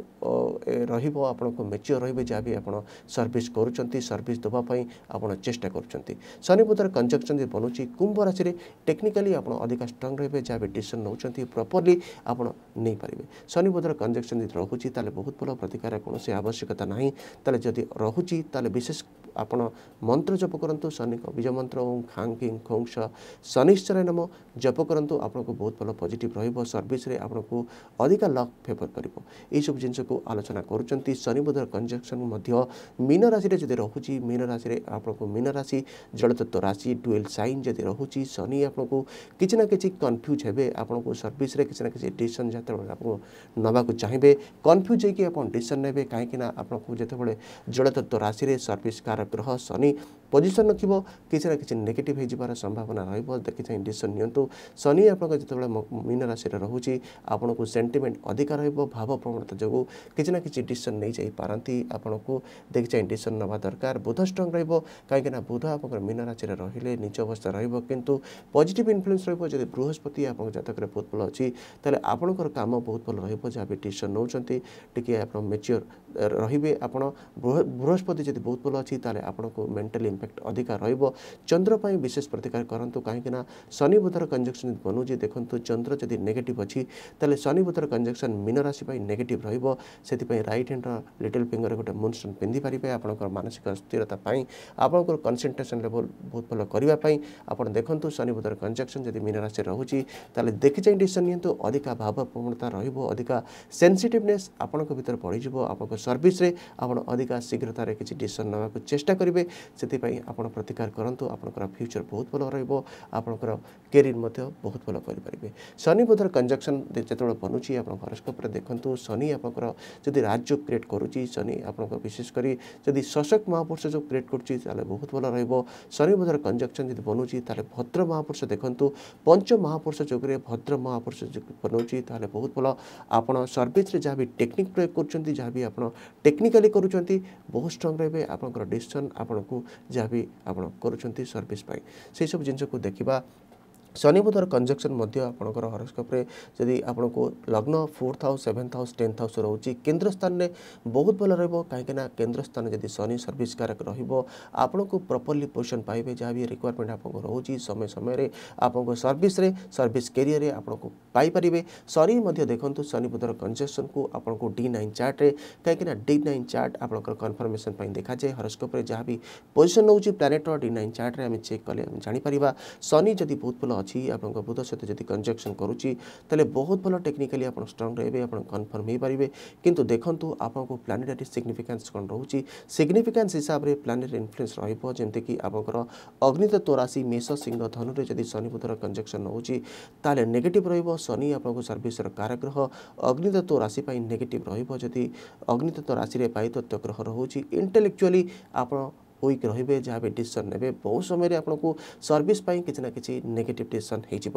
रेच्युर रहे ଆପଣ ସର୍ଭିସ୍ କରୁଛନ୍ତି ସର୍ଭିସ୍ ଦେବା ପାଇଁ ଆପଣ ଚେଷ୍ଟା କରୁଛନ୍ତି ଶନିବୁଧର କଞ୍ଜକ୍ସନ୍ ଯଦି ବନୁଛି କୁମ୍ଭ ରାଶିରେ ଟେକ୍ନିକାଲି ଆପଣ ଅଧିକା ଷ୍ଟ୍ରଙ୍ଗ ରହିବେ ଯାହା ବି ଡିସିସନ୍ ନେଉଛନ୍ତି ପ୍ରପର୍ଲି ଆପଣ ନେଇପାରିବେ ଶନିବୁଧର କଞ୍ଜକ୍ସନ୍ ଯଦି ରହୁଛି ତାହେଲେ ବହୁତ ଭଲ ପ୍ରତିକାର କୌଣସି ଆବଶ୍ୟକତା ନାହିଁ ତାହେଲେ ଯଦି ରହୁଛି ତାହେଲେ ବିଶେଷ ଆପଣ ମନ୍ତ୍ର ଜପ କରନ୍ତୁ ଶନିଙ୍କ ବୀଜ ମନ୍ତ୍ର ଓଁ ଖାଂ କିଂ ଖୋଂ ସ ଶନିଶ୍ଚର ନାମ ଜପ କରନ୍ତୁ ଆପଣଙ୍କୁ ବହୁତ ଭଲ ପଜିଟିଭ୍ ରହିବ ସର୍ଭିସରେ ଆପଣଙ୍କୁ ଅଧିକା ଲକ୍ ଫେଭର କରିବ ଏହିସବୁ ଜିନିଷକୁ ଆଲୋଚନା କରୁଛନ୍ତି ଶନିବୁଧର କଞ୍ଜକ୍ସନ୍ ମଧ୍ୟ ମଧ୍ୟ ମୀନ ରାଶିରେ ଯଦି ରହୁଛି ମୀନ ରାଶିରେ ଆପଣଙ୍କୁ ମୀନ ରାଶି ଜଳତତ୍ତ୍ୱ ରାଶି ଡୁଏଲ୍ ସାଇନ୍ ଯଦି ରହୁଛି ଶନି ଆପଣଙ୍କୁ କିଛି ନା କିଛି କନଫ୍ୟୁଜ୍ ହେବେ ଆପଣଙ୍କୁ ସର୍ଭିସରେ କିଛି ନା କିଛି ଡିସିସନ୍ ଯେତେବେଳେ ଆପଣ ନେବାକୁ ଚାହିଁବେ କନଫ୍ୟୁଜ୍ ହେଇକି ଆପଣ ଡିସିସନ୍ ନେବେ କାହିଁକିନା ଆପଣଙ୍କୁ ଯେତେବେଳେ ଜଳତତ୍ତ୍ୱ ରାଶିରେ ସର୍ଭିସ୍ କାର ଗ୍ରହ ଶନି ପୋଜିସନ୍ ରଖିବ କିଛି ନା କିଛି ନେଗେଟିଭ୍ ହେଇଯିବାର ସମ୍ଭାବନା ରହିବ ଦେଖି ଚାହିଁ ଡିସିସନ୍ ନିଅନ୍ତୁ ଶନି ଆପଣଙ୍କ ଯେତେବେଳେ ମୀନ ରାଶିରେ ରହୁଛି ଆପଣଙ୍କୁ ସେଣ୍ଟିମେଣ୍ଟ ଅଧିକା ରହିବ ଭାବପ୍ରବଣତା ଯୋଗୁଁ କିଛି ନା କିଛି ଡିସିସନ୍ ନେଇଯାଇପାରନ୍ତି ଆପଣଙ୍କୁ ଆପଣଙ୍କୁ ଦେଖିଛେ ଇଣ୍ଡିସନ୍ ନେବା ଦରକାର ବୁଧ ଷ୍ଟ୍ରଙ୍ଗ ରହିବ କାହିଁକିନା ବୁଧ ଆପଣଙ୍କର ମୀନ ରାଶିରେ ରହିଲେ ନିଚ ଅବସ୍ଥା ରହିବ କିନ୍ତୁ ପଜିଟିଭ୍ ଇନଫ୍ଲୁଏନ୍ସ ରହିବ ଯଦି ବୃହସ୍ପତି ଆପଣଙ୍କ ଜାତକରେ ବହୁତ ଭଲ ଅଛି ତାହେଲେ ଆପଣଙ୍କର କାମ ବହୁତ ଭଲ ରହିବ ଯାହା ବି ଡିସିସନ୍ ନେଉଛନ୍ତି ଟିକିଏ ଆପଣ ମେଚ୍ୟୋର୍ ରହିବେ ଆପଣ ବୃହସ୍ପତି ଯଦି ବହୁତ ଭଲ ଅଛି ତାହେଲେ ଆପଣଙ୍କୁ ମେଣ୍ଟାଲି ଇମ୍ପାକ୍ଟ ଅଧିକା ରହିବ ଚନ୍ଦ୍ର ପାଇଁ ବିଶେଷ ପ୍ରତିକାର କରନ୍ତୁ କାହିଁକିନା ଶନି ବୁଧର କଞ୍ଜକ୍ସନ୍ ବନୁଛି ଦେଖନ୍ତୁ ଚନ୍ଦ୍ର ଯଦି ନେଗେଟିଭ୍ ଅଛି ତାହେଲେ ଶନି ବୁଧର କଞ୍ଜକ୍ସନ୍ ମୀନ ରାଶି ପାଇଁ ନେଗେଟିଭ୍ ରହିବ ସେଥିପାଇଁ ରାଇଟ୍ ହ୍ୟାଣ୍ଡର ଲିଟିଲ୍ ଫିଙ୍ଗର ଗୋଟେ ମୁନ୍ସ କମ୍ବିନେସନ୍ ପିନ୍ଧିପାରିବେ ଆପଣଙ୍କର ମାନସିକ ସ୍ଥିରତା ପାଇଁ ଆପଣଙ୍କର କନ୍ସେନ୍ଟ୍ରେସନ୍ ଲେବଲ୍ ବହୁତ ଭଲ କରିବା ପାଇଁ ଆପଣ ଦେଖନ୍ତୁ ଶନି ବୁଧର କଞ୍ଜକ୍ସନ୍ ଯଦି ମୀନ ରହୁଛି ତାହେଲେ ଦେଖିଯାଇ ଡିସିସନ୍ ନିଅନ୍ତୁ ଅଧିକା ଭାବପ୍ରବଣତା ରହିବ ଅଧିକା ସେନ୍ସିଟିଭନେସ୍ ଆପଣଙ୍କ ଭିତରେ ପଡ଼ିଯିବ ଆପଣଙ୍କ ସର୍ଭିସରେ ଆପଣ ଅଧିକା ଶୀଘ୍ରତାରେ କିଛି ଡିସିସନ୍ ନେବାକୁ ଚେଷ୍ଟା କରିବେ ସେଥିପାଇଁ ଆପଣ ପ୍ରତିକାର କରନ୍ତୁ ଆପଣଙ୍କର ଫ୍ୟୁଚର୍ ବହୁତ ଭଲ ରହିବ ଆପଣଙ୍କର କ୍ୟାରିୟର ମଧ୍ୟ ବହୁତ ଭଲ କରିପାରିବେ ଶନି ବୁଧର କଞ୍ଜକ୍ସନ୍ ଯେତେବେଳେ ବନୁଛି ଆପଣ ହରସ୍କୋପରେ ଦେଖନ୍ତୁ ଶନି ଆପଣଙ୍କର ଯଦି ରାଜ୍ୟ କ୍ରିଏଟ୍ କରୁଛି ଶନି ଆପଣଙ୍କ विशेष करी जदि सशक्त महापुरुष जो क्रिएट कर बहुत भल रनि बुधर कंजक्शन जब बनुची भद्र महापुरुष देखूँ पंच महापुरुष जोगे भद्र महापुरुष बनाऊँगी बहुत भल आप सर्विस जहाँ भी टेक्निक प्रयोग करा टेक्निकाली कर बहुत स्ट्रंग रे आपंकर आपन को जहाँ भी आप कर सर्विस सब जिनस देखा शनि बुधर कंजक्शन आपणकर हरस्कोप्रे जदि आपन लग्न fourth house seventh house tenth house रोचे केन्द्र स्थान में बहुत भल रहा केन्द्र स्थान जब शनि सर्विस कारक रपन को प्रपरली पोजिशन पाए जहाँ भी रिक्वयरमेंट आपको रोच समय समय आपको सर्विस सर्विस कैरियर आपको पाइपर शनि देखते शनि बुधर कंजक्शन को आपको डी नाइन चार्ट्रे कहीं डी नाइन चार्ट आप कनफर्मेसन देखा जाए हरस्कोप्रे जहाँ भी पोजिशन नौ प्लानेट डी नाइन चार्ट्रे आम चेक कले जापर शनि जदि बहुत भल अच्छी आपन बुध सहित जब कंजक्शन करुच्चे बहुत भल टेक्निकाली आप स्ट्रंग रे कनफर्म हो पारे कि देखो आप प्लानेटारी सिग्निफिकेन्स कौन रोचे सिग्निफिकेन्स हिसाब से प्लानेट इनफ्लुएंस रमती आपंकर अग्नितत्व राशि मेष सिंह धनु में जब शनि बुधर कंजक्शन होने नेगेटिव रनि आपको सर्विस काराग्रह अग्नितत्व राशि नेगेटिव रदि अग्नितत्व राशि पाई ग्रह रोचे इंटेलेक्चुअली आप ୱିକ୍ ରହିବେ ଯାହା ବି ଡିସିସନ୍ ନେବେ ବହୁ ସମୟରେ ଆପଣଙ୍କୁ ସର୍ଭିସ୍ ପାଇଁ କିଛି ନା କିଛି ନେଗେଟିଭ୍ ଡିସିସନ୍ ହୋଇଯିବ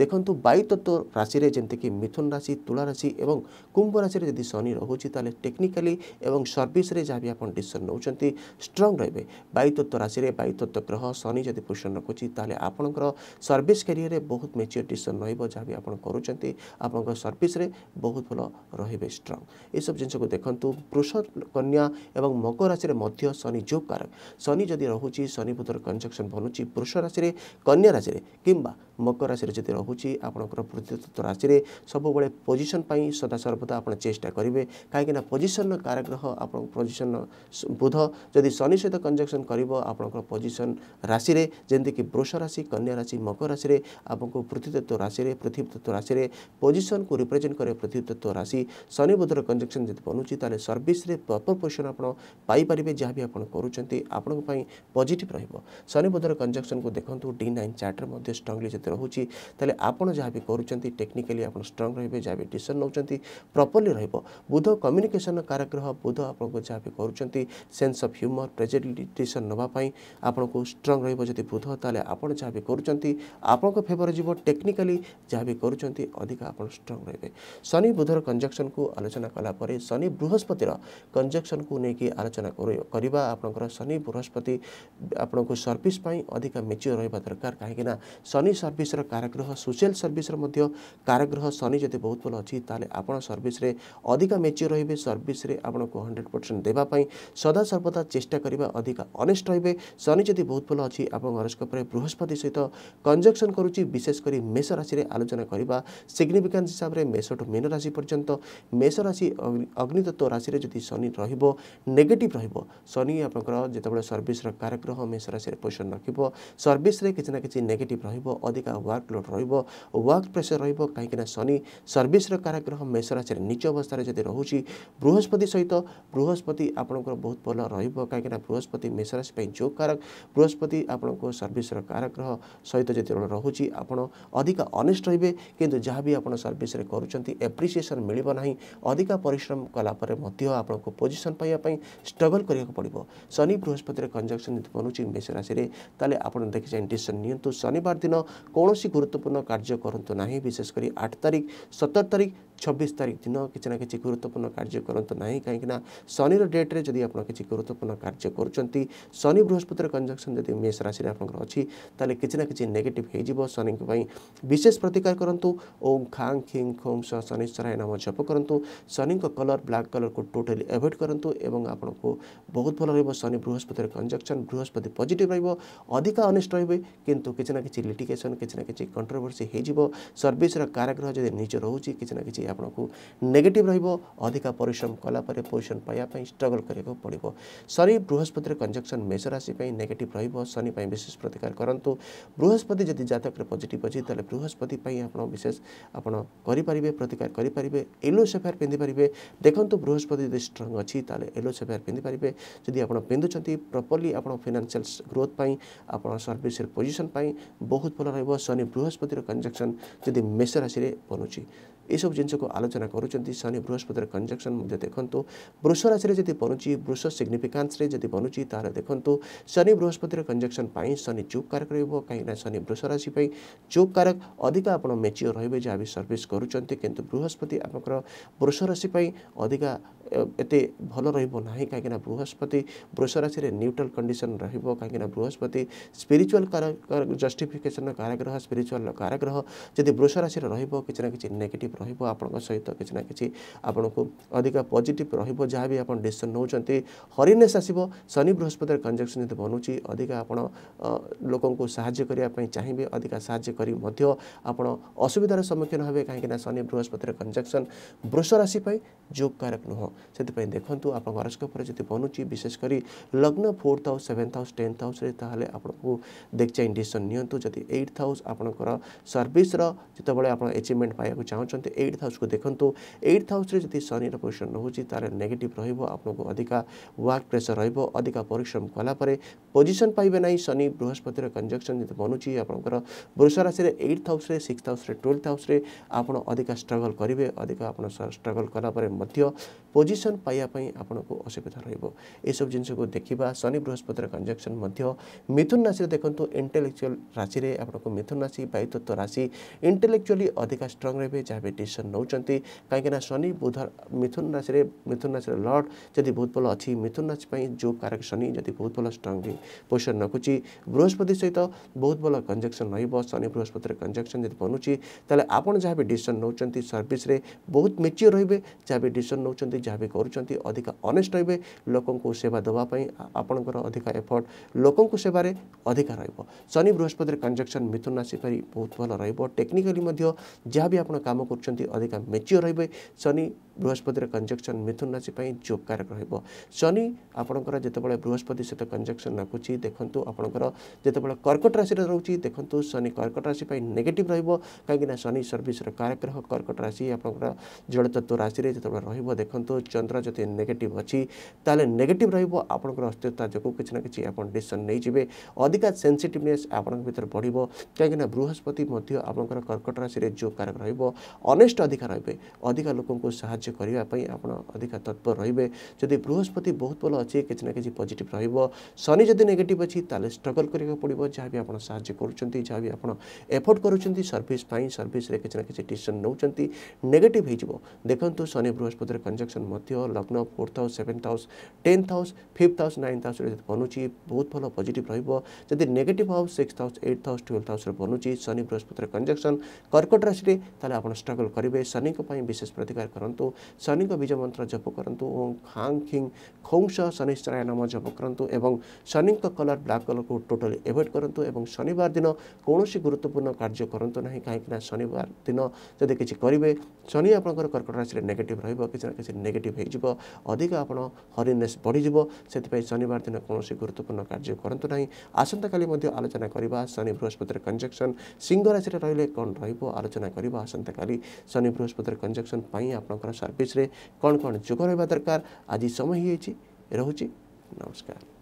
ଦେଖନ୍ତୁ ବାୟୁତତ୍ତ୍ୱ ରାଶିରେ ଯେମିତିକି ମିଥୁନ ରାଶି ତୁଳା ରାଶି ଏବଂ କୁମ୍ଭ ରାଶିରେ ଯଦି ଶନି ରହୁଛି ତାହେଲେ ଟେକ୍ନିକାଲି ଏବଂ ସର୍ଭିସ୍ରେ ଯାହା ବି ଆପଣ ଡିସିସନ୍ ନେଉଛନ୍ତି ଷ୍ଟ୍ରଙ୍ଗ୍ ରହିବେ ବାୟୁତତ୍ତ୍ୱ ରାଶିରେ ବାୟୁତତ୍ତ୍ୱ ଗ୍ରହ ଶନି ଯଦି ପୋଜିସନ୍ ରଖୁଛି ତାହେଲେ ଆପଣଙ୍କର ସର୍ଭିସ୍ କ୍ୟାରିୟର୍ରେ ବହୁତ ମେଚ୍ୟୁର୍ ଡିସିସନ୍ ରହିବ ଯାହା ବି ଆପଣ କରୁଛନ୍ତି ଆପଣଙ୍କ ସର୍ଭିସ୍ରେ ବହୁତ ଭଲ ରହିବେ ଷ୍ଟ୍ରଙ୍ଗ୍ ଏସବୁ ଜିନିଷକୁ ଦେଖନ୍ତୁ ବୃଷ କନ୍ୟା ଏବଂ ମକର ରାଶିରେ ମଧ୍ୟ ଶନି ଯୋଗ କାରକ ଶନି ଯଦି ରହୁଛି ଶନି ବୁଧର କନଜକ୍ସନ୍ ବନୁଛି ପୁରୁଷ ରାଶିରେ କନ୍ୟା ରାଶିରେ କିମ୍ବା ମକର ରାଶିରେ ଯଦି ରହୁଛି ଆପଣଙ୍କର ପୃଥିତତ୍ଵ ରାଶିରେ ସବୁବେଳେ ପୋଜିସନ୍ ପାଇଁ ସଦାସର୍ବଦା ଆପଣ ଚେଷ୍ଟା କରିବେ କାହିଁକିନା ପୋଜିସନ୍ର କାରାଗ୍ରହ ଆପଣଙ୍କ ପୋଜିସନ୍ ବୁଧ ଯଦି ଶନି ସହିତ କନଜକ୍ସନ୍ କରିବ ଆପଣଙ୍କର ପୋଜିସନ୍ ରାଶିରେ ଯେମିତିକି ବୃଷ ରାଶି କନ୍ୟା ରାଶି ମକର ରାଶିରେ ଆପଣଙ୍କୁ ପୃଥିତତ୍ଵ ରାଶିରେ ପୃଥିବୀତତ୍ଵ ରାଶିରେ ପୋଜିସନ୍କୁ ରିପ୍ରେଜେଣ୍ଟ କରିବା ପୃଥିବୀତତ୍ଵ ରାଶି ଶନି ବୁଧର କଞ୍ଜକ୍ସନ୍ ଯଦି ବନୁଛି ତାହେଲେ ସର୍ଭିସ୍ରେ ପ୍ରପର୍ ପୋଜିସନ୍ ଆପଣ ପାଇପାରିବେ ଯାହା ବି ଆପଣ କରୁଛନ୍ତି আপনক পই পজিটিভ রইব শনি বুধৰ কনজাংশনক দেখোতো ডি9 চাটৰৰ মধ্যে ষ্ট্ৰংলি জেত ৰহচি তলে আপোন যাৱে কৰুচন্তি টেকনিকালি আপোন ষ্ট্ৰং ৰইবে যাৱে টিচন নউচন্তি প্ৰপৰলি ৰইব বুধ কমিউনিকেচন আৰু কাৰ্যগ্ৰহ বুধ আপোনক যাৱে কৰুচন্তি সেন্স অফ হিউমৰ প্ৰেজেন্টেশন নবা পই আপোনক ষ্ট্ৰং ৰইব জ্যোতি বুধ তলে আপোন যাৱে কৰুচন্তি আপোনক ফেৱৰজিব টেকনিকালি যাৱে কৰুচন্তি অধিক আপোন ষ্ট্ৰং ৰইবে শনি বুধৰ কনজাংশনক আলোচনা কৰা পৰে শনি বৃহস্পতিৰ কনজাংশনক নেকি আৰচনা কৰিব আপোনকৰ बृहस्पति आपिर सर्भिसप्तै अधिक मेच्योर दरकार मेच्युवा कहाँकिना शनिसर्भिसर र काग्रह सोसि सर्भिस र मग्रह शनित भए अहि त सर्भिस्रे अधिक मेच्योर रहे सर्भिस हन्ड्रेड पर्सेन्ट दाप्तै सदा सर्वदा चेष्टाक अधिक अनस्ट रे शनि बहुत भन्नु अहिले आपसको पहि बृहस्पति सहित कन्जक्सन गरु विशेष गरी मेष राशि आलोचना हिसाब हिसाबले मेष टु मीन राशि पर्थ्यन्त मेषराशि अग्नितत्व राशि शनिरहेको नेगेटिभ रहेछ शनि ଯେତେବେଳେ ସର୍ଭିସର କାର୍ୟକ୍ରମ ମିଶ୍ର ସେରେ ପୋଜିସନ୍ ରଖିବ ସର୍ଭିସରେ କିଛି ନା କିଛି ନେଗେଟିଭ୍ ରହିବ ଅଧିକା ୱାର୍କ ଲୋଡ୍ ରହିବ ୱାର୍କ ପ୍ରେସର ରହିବ କାହିଁକିନା ଶନି ସର୍ଭିସର କାରଗ୍ରହ ମେଷ ରାଶିରେ ନିଚ ଅବସ୍ଥାରେ ଯଦି ରହୁଛି ବୃହସ୍ପତି ସହିତ ବୃହସ୍ପତି ଆପଣଙ୍କର ବହୁତ ଭଲ ରହିବ କାହିଁକିନା ବୃହସ୍ପତି ମେଷ ରାଶି ପାଇଁ ଯୋଗ କାରକ ବୃହସ୍ପତି ଆପଣଙ୍କ ସର୍ଭିସର କାରଗ୍ରହ ସହିତ ଯଦି ରହୁଛି ଆପଣ ଅଧିକା ଅନେଷ୍ଟ ରହିବେ କିନ୍ତୁ ଯାହା ବି ଆପଣ ସର୍ଭିସରେ କରୁଛନ୍ତି ଏପ୍ରିସିଏସନ୍ ମିଳିବ ନାହିଁ ଅଧିକା ପରିଶ୍ରମ କଲା ପରେ ମଧ୍ୟ ଆପଣଙ୍କୁ ପୋଜିସନ୍ ପାଇବା ପାଇଁ ଷ୍ଟ୍ରଗଲ୍ କରିବାକୁ ପଡ଼ିବ ଶନି बृहस्पतिर कंजक्शन जब बनुच्छे मेष राशि तेल आप देखे डिशन नि शनिवार दिन कौन गुरुत्वपूर्ण कार्य करूँ ना विशेषकर आठ तारीख सतर तारीख ଛବିଶ ତାରିଖ ଦିନ କିଛି ନା କିଛି ଗୁରୁତ୍ୱପୂର୍ଣ୍ଣ କାର୍ଯ୍ୟ କରନ୍ତୁ ନାହିଁ କାହିଁକିନା ଶନିର ଡେଟ୍ରେ ଯଦି ଆପଣ କିଛି ଗୁରୁତ୍ୱପୂର୍ଣ୍ଣ କାର୍ଯ୍ୟ କରୁଛନ୍ତି ଶନି ବୃହସ୍ପତିର କଞ୍ଜକ୍ସନ୍ ଯଦି ମେଷ ରାଶିରେ ଆପଣଙ୍କର ଅଛି ତାହେଲେ କିଛି ନା କିଛି ନେଗେଟିଭ୍ ହେଇଯିବ ଶନିଙ୍କ ପାଇଁ ବିଶେଷ ପ୍ରତିକାର କରନ୍ତୁ ଓଁ ଖାଙ୍ଗ ଖିଙ୍ଗ ଖୋମ୍ ସହ ଶନିଶ୍ୱରାୟ ନାମ ଜପ କରନ୍ତୁ ଶନିଙ୍କ କଲର୍ ବ୍ଲାକ୍ କଲର୍କୁ ଟୋଟାଲି ଆଭଏଡ଼୍ କରନ୍ତୁ ଏବଂ ଆପଣଙ୍କୁ ବହୁତ ଭଲ ରହିବ ଶନି ବୃହସ୍ପତିର କଞ୍ଜକ୍ସନ୍ ବୃହସ୍ପତି ପଜିଟିଭ୍ ରହିବ ଅଧିକା ଅନେଷ୍ଟ ରହିବେ କିନ୍ତୁ କିଛି ନା କିଛି ଲିଟିଗେସନ୍ କିଛି ନା କିଛି କଣ୍ଟ୍ରୋଭର୍ସି ହେଇଯିବ ସର୍ଭିସର କାରାଗ୍ରହ ଯଦି ନିଜ ରହୁଛି କିଛି ନା କିଛି আপনক নেগেটিভ রইব অধিকা পরিশ্রম কলাপরে পজিশন পাইয়া পাই স্ট্রাগল করিব পড়িব সারি বৃহস্পতির কনজাংশন মেষ রাশি পাই নেগেটিভ রইব শনি পাই বিশেষ প্রতিকার করন্তু বৃহস্পতি যদি জাতকরে পজিটিভ হয় তলে বৃহস্পতি পাই আপন বিশেষ আপন করি পারিবে প্রতিকার করি পারিবে এলু সেফার পিন্দি পারিবে দেখন্তু বৃহস্পতি যদি স্ট্রং আছে তলে এলু সেফার পিন্দি পারিবে যদি আপন বিন্দু ছতি প্রপারলি আপন ফিনান্সিয়ালস গ্রোথ পাই আপন সার্ভিসর পজিশন পাই বহুত ভালো রইব শনি বৃহস্পতির কনজাংশন যদি মেষ রাশিরে বনুচি এই সব ଯୋଗୁଁ ଆଲୋଚନା କରୁଛନ୍ତି ଶନି ବୃହସ୍ପତିର କଞ୍ଜକ୍ସନ୍ ମଧ୍ୟ ଦେଖନ୍ତୁ ବୃଷ ରାଶିରେ ଯଦି ବନୁଛି ବୃଷ ସିଗ୍ନିଫିକାନ୍ସରେ ଯଦି ବନୁଛି ତାହେଲେ ଦେଖନ୍ତୁ ଶନି ବୃହସ୍ପତିର କଞ୍ଜକ୍ସନ୍ ପାଇଁ ଶନି ଚୁପ୍ କାରକ ରହିବ କାହିଁକିନା ଶନି ବୃଷ ରାଶି ପାଇଁ ଚୁପ୍ କାରକ ଅଧିକା ଆପଣ ମେଚିଓର ରହିବେ ଯାହା ବି ସର୍ଭିସ୍ କରୁଛନ୍ତି କିନ୍ତୁ ବୃହସ୍ପତି ଆପଣଙ୍କର ବୃଷ ରାଶି ପାଇଁ ଅଧିକା ете भलो रहिबो नाही काकिना बृहस्पती वृष राशि रे न्यूट्रल कन्डिसन रहिबो काकिना बृहस्पती स्पिरिचुअल जस्टिफिकेशन कारक ग्रह स्पिरिचुअल यदि वृष राशि रे रहिबो केचना केचि नेगेटिभ रहिबो आपन सहित केचना केचि आपनको अधिक पजिटिभ रहिबो जहाँ भी आपन डिसिजन नोचन्ती हरिनेस आसीबो शनि बृहस्पति कन्जंक्शन इतो बनुची अधिक आपनो लोकनको सहायता करि अधिक सहायता करि मध्य आपनो असुविधा रे शनि बृहस्पति रे वृष राशि पै जो कारक न ସେଥିପାଇଁ ଦେଖନ୍ତୁ ଆପଣଙ୍କ ହରସ୍କୋପରେ ଯଦି ବନୁଛି ବିଶେଷ କରି ଲଗ୍ନ fourth house seventh house tenth ହାଉସ୍ରେ ତାହେଲେ ଆପଣଙ୍କୁ ଦେଖିଚା ଇଣ୍ଡିକେସନ୍ ନିଅନ୍ତୁ ଯଦି ଏଇଟ୍ଥ ହାଉସ୍ ଆପଣଙ୍କର ସର୍ଭିସର ଯେତେବେଳେ ଆପଣ ଏଚିଭମେଣ୍ଟ ପାଇବାକୁ ଚାହୁଁଛନ୍ତି ଏଇଟ୍ଥ ହାଉସ୍କୁ ଦେଖନ୍ତୁ ଏଇଟ୍ଥ ହାଉସ୍ରେ ଯଦି ଶନିର ପୋଜିସନ୍ ରହୁଛି ତାହେଲେ ନେଗେଟିଭ୍ ରହିବ ଆପଣଙ୍କୁ ଅଧିକା ୱାର୍କ ପ୍ରେସର୍ ରହିବ ଅଧିକା ପରିଶ୍ରମ କଲାପରେ ପୋଜିସନ୍ ପାଇବେ ନାହିଁ ଶନି ବୃହସ୍ପତିର କଞ୍ଜକ୍ସନ୍ ଯଦି ବନୁଛି ଆପଣଙ୍କର ବୃଷ ରାଶିରେ ଏଇଟ୍ଥ ହାଉସ୍ରେ ସିକ୍ସଥ ହାଉସ୍ରେ ଟୁଏଲ୍ଥ ହାଉସ୍ରେ ଆପଣ ଅଧିକା ଷ୍ଟ୍ରଗଲ୍ କରିବେ ଅଧିକା ଆପଣ ଷ୍ଟ୍ରଗଲ୍ କଲାପରେ ମଧ୍ୟ ପୋଜିସନ୍ ପାଇବା ପାଇଁ ଆପଣଙ୍କୁ ଅସୁବିଧା ରହିବ ଏସବୁ ଜିନିଷକୁ ଦେଖିବା ଶନି ବୃହସ୍ପତିର କଞ୍ଜକ୍ସନ୍ ମଧ୍ୟ ମିଥୁନ ରାଶିରେ ଦେଖନ୍ତୁ ଇଣ୍ଟେଲେକ୍ଚୁଆଲ୍ ରାଶିରେ ଆପଣଙ୍କୁ ମିଥୁନ ରାଶି ବାୟୁତତ୍ୱ ରାଶି ଇଣ୍ଟେଲେକ୍ଚୁଆଲି ଅଧିକା ଷ୍ଟ୍ରଙ୍ଗ୍ ରହିବେ ଯାହା ବି ଡିସିସନ୍ ନେଉଛନ୍ତି କାହିଁକିନା ଶନି ବୁଧ ମିଥୁନ ରାଶିରେ ମିଥୁନ ରାଶିର ଲର୍ଡ଼ ଯଦି ବହୁତ ଭଲ ଅଛି ମିଥୁନ ରାଶି ପାଇଁ ଯେଉଁ କାରକ ଶନି ଯଦି ବହୁତ ଭଲ ଷ୍ଟ୍ରଙ୍ଗ୍ ପୋଜିସନ୍ ରଖୁଛି ବୃହସ୍ପତି ସହିତ ବହୁତ ଭଲ କଞ୍ଜକ୍ସନ୍ ରହିବ ଶନି ବୃହସ୍ପତିର କଞ୍ଜକ୍ସନ୍ ଯଦି ବନୁଛି ତାହେଲେ ଆପଣ ଯାହା ବି ଡିସିସନ୍ ନେଉଛନ୍ତି ସର୍ଭିସରେ ବହୁତ ମେଚ୍ୟୁର୍ ରହିବେ ଯାହା ବି ଡିସିସନ୍ ନେଉଛନ୍ତି ଯାହା ଯାହାବି କରୁଛନ୍ତି ଅଧିକ ଅନେଷ୍ଟ ରହିବେ ଲୋକଙ୍କୁ ସେବା ଦେବା ପାଇଁ ଆପଣଙ୍କର ଅଧିକ ଏଫର୍ଟ ଲୋକଙ୍କୁ ସେବାରେ ଅଧିକା ରହିବ ଶନି ବୃହସ୍ପତିରେ କଞ୍ଜକ୍ସନ୍ ମିଥୁନ ରାଶି ପାଇଁ ବହୁତ ଭଲ ରହିବ ଟେକ୍ନିକାଲି ମଧ୍ୟ ଯାହା ବି ଆପଣ କାମ କରୁଛନ୍ତି ଅଧିକା ମେଚ୍ୟୁର ରହିବେ ଶନି ବୃହସ୍ପତିର କଞ୍ଜକ୍ସନ୍ ମିଥୁନ ରାଶି ପାଇଁ ଯୋଗକାରକ ରହିବ ଶନି ଆପଣଙ୍କର ଯେତେବେଳେ ବୃହସ୍ପତି ସହିତ କଞ୍ଜକ୍ସନ୍ ରଖୁଛି ଦେଖନ୍ତୁ ଆପଣଙ୍କର ଯେତେବେଳେ କର୍କଟ ରାଶିରେ ରହୁଛି ଦେଖନ୍ତୁ ଶନି କର୍କଟ ରାଶି ପାଇଁ ନେଗେଟିଭ୍ ରହିବ କାହିଁକିନା ଶନି ସର୍ଭିସ୍ର କାରଗ୍ରହ କର୍କଟ ରାଶି ଆପଣଙ୍କର ଜଳତତ୍ତ୍ୱ ରାଶିରେ ଯେତେବେଳେ ରହିବ ଦେଖନ୍ତୁ ଚନ୍ଦ୍ର ଯଦି ନେଗେଟିଭ୍ ଅଛି ତାହେଲେ ନେଗେଟିଭ୍ ରହିବ ଆପଣଙ୍କର ଅସ୍ଥିରତା ଯୋଗୁଁ କିଛି ନା କିଛି ଆପଣ ଡିସିସନ୍ ନେଇଯିବେ ଅଧିକା ସେନ୍ସିଟିଭନେସ୍ ଆପଣଙ୍କ ଭିତରେ ବଢ଼ିବ କାହିଁକିନା ବୃହସ୍ପତି ମଧ୍ୟ ଆପଣଙ୍କର କର୍କଟ ରାଶିରେ ଯୋଗକାରକ ରହିବ ଅନେଷ୍ଟ ଅଧିକା ରହିବେ ଅଧିକା ଲୋକଙ୍କୁ ସାହାଯ୍ୟ କାର୍ଯ୍ୟ କରିବା ପାଇଁ ଆପଣ ଅଧିକା ତତ୍ପର ରହିବେ ଯଦି ବୃହସ୍ପତି ବହୁତ ଭଲ ଅଛି କିଛି ନା କିଛି ପଜିଟିଭ୍ ରହିବ ଶନି ଯଦି ନେଗେଟିଭ୍ ଅଛି ତାହେଲେ ଷ୍ଟ୍ରଗଲ୍ କରିବାକୁ ପଡ଼ିବ ଯାହା ବି ଆପଣ ସାହାଯ୍ୟ କରୁଛନ୍ତି ଯାହା ବି ଆପଣ ଏଫର୍ଟ କରୁଛନ୍ତି ସର୍ଭିସ୍ ପାଇଁ ସର୍ଭିସ୍ରେ କିଛି ନା କିଛି ଡିସିସନ୍ ନେଉଛନ୍ତି ନେଗେଟିଭ୍ ହେଇଯିବ ଦେଖନ୍ତୁ ଶନି ବୃହସ୍ପତିର କଞ୍ଜକ୍ସନ୍ ମଧ୍ୟ ଲଗ୍ନ fourth house seventh house tenth house fifth house ninth ହାଉସ୍ରେ ଯଦି ବନୁଛି ବହୁତ ଭଲ ପଜିଟିଭ୍ ରହିବ ଯଦି negative house six house eight house twelfth ହାଉସ୍ରେ ବନୁଛି ଶନି ବୃହସ୍ପତିର କଞ୍ଜକ୍ସନ୍ କର୍କଟ ରାଶିରେ ତାହେଲେ ଆପଣ ଷ୍ଟ୍ରଗଲ୍ କରିବେ ଶନିଙ୍କ ପାଇଁ ବିଶେଷ ପ୍ରତିକାର କରନ୍ତୁ ଶନିଙ୍କ ବୀଜ ମନ୍ତ୍ର ଜପ କରନ୍ତୁ ଓଁ ଖାଙ୍ଗ ଖିଙ୍ଗ ଖୌଂସ ଶନିଶ୍ଚରାୟ ନାମ ଜପ କରନ୍ତୁ ଏବଂ ଶନିଙ୍କ କଲର୍ ବ୍ଲାକ୍ କଲର୍କୁ ଟୋଟାଲି ଏଭଏଡ଼ କରନ୍ତୁ ଏବଂ ଶନିବାର ଦିନ କୌଣସି ଗୁରୁତ୍ୱପୂର୍ଣ୍ଣ କାର୍ଯ୍ୟ କରନ୍ତୁ ନାହିଁ କାହିଁକିନା ଶନିବାର ଦିନ ଯଦି କିଛି କରିବେ ଶନି ଆପଣଙ୍କର କର୍କଟ ରାଶିରେ ନେଗେଟିଭ୍ ରହିବ କିଛି ନା କିଛି ନେଗେଟିଭ୍ ହେଇଯିବ ଅଧିକ ଆପଣ ହରିନେସ୍ ବଢ଼ିଯିବ ସେଥିପାଇଁ ଶନିବାର ଦିନ କୌଣସି ଗୁରୁତ୍ୱପୂର୍ଣ୍ଣ କାର୍ଯ୍ୟ କରନ୍ତୁ ନାହିଁ ଆସନ୍ତାକାଲି ମଧ୍ୟ ଆଲୋଚନା କରିବା ଶନି ବୃହସ୍ପତିର କଞ୍ଜକ୍ସନ୍ ସିଂହ ରାଶିରେ ରହିଲେ କ'ଣ ରହିବ ଆଲୋଚନା କରିବା ଆସନ୍ତାକାଲି ଶନି ବୃହସ୍ପତିର କଞ୍ଜକ୍ସନ୍ ପାଇଁ ଆପଣଙ୍କର ସର୍ଭିସରେ କ'ଣ କ'ଣ ଯୋଗ ରହିବା ଦରକାର ଆଜି ସମୟ ହୋଇଯାଇଛି ରହୁଛି ନମସ୍କାର